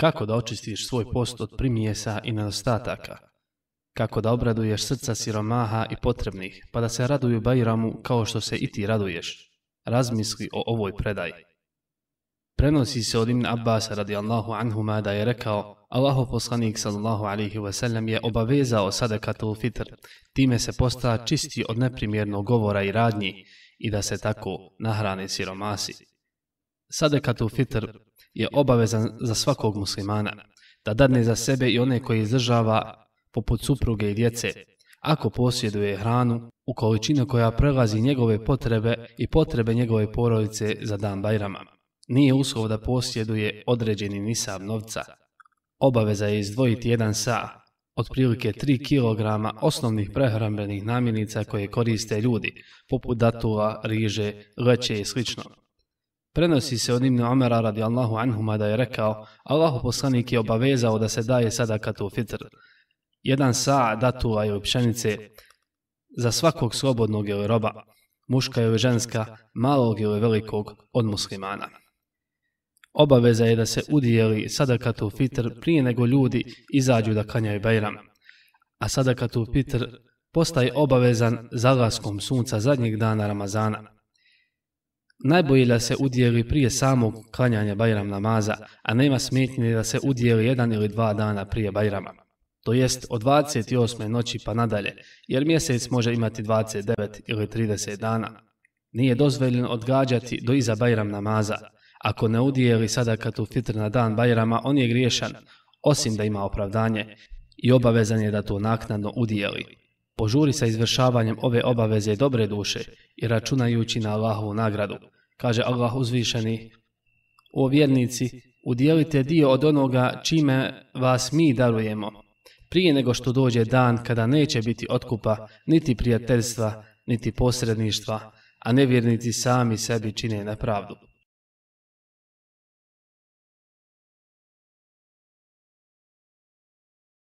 Kako da očistiš svoj post od primijesa i nedostataka? Kako da obraduješ srca siromaha i potrebnih, pa da se raduju Bajramu kao što se i ti raduješ? Razmisli o ovoj predaji. Prenosi se od Ibn Abbas Allahu anhuma da je rekao Allaho poslanik sallallahu u wasallam je obavezao sadekatul fitr, time se posta čisti od neprimjernog govora i radnji i da se tako nahrane siromasi. Sadekatu fitr je obavezan za svakog muslimana, da dadne za sebe i one koje izdržava poput supruge i djece, ako posjeduje hranu u količini koja prelazi njegove potrebe i potrebe njegove porodice za dan Bajrama. Nije uslov da posjeduje određeni nisab novca. Obaveza je izdvojiti jedan sa, otprilike 3 kg osnovnih prehrambenih namirnica koje koriste ljudi, poput datula, riže, leće i slično Prenosi se od Ibn radi radijallahu anhuma da je rekao Allahu poslanik je obavezao da se daje sadakatu fitr. Jedan sa datula je pšenice za svakog slobodnog ili roba, muška ili ženska, malog ili velikog od muslimana. Obaveza je da se udijeli sadakatu fitr prije nego ljudi izađu da kanjaju Bajram. A sadakatu fitr postaje obavezan zalaskom sunca zadnjeg dana Ramazana. Najbolje da se udijeli prije samog klanjanja Bajram namaza, a nema smetnje da se udijeli jedan ili dva dana prije Bajrama. To jest od 28. noći pa nadalje, jer mjesec može imati 29 ili 30 dana. Nije dozvoljeno odgađati do iza Bajram namaza. Ako ne udijeli sada kad u fitr na dan Bajrama, on je griješan, osim da ima opravdanje i obavezan je da to naknadno udijeli. Požuri sa izvršavanjem ove obaveze dobre duše i računajući na Allahovu nagradu. Kaže Allah uzvišeni, o vjernici, udjelite dio od onoga čime vas mi darujemo, prije nego što dođe dan kada neće biti otkupa, niti prijateljstva, niti posredništva, a nevjernici sami sebi čine nepravdu.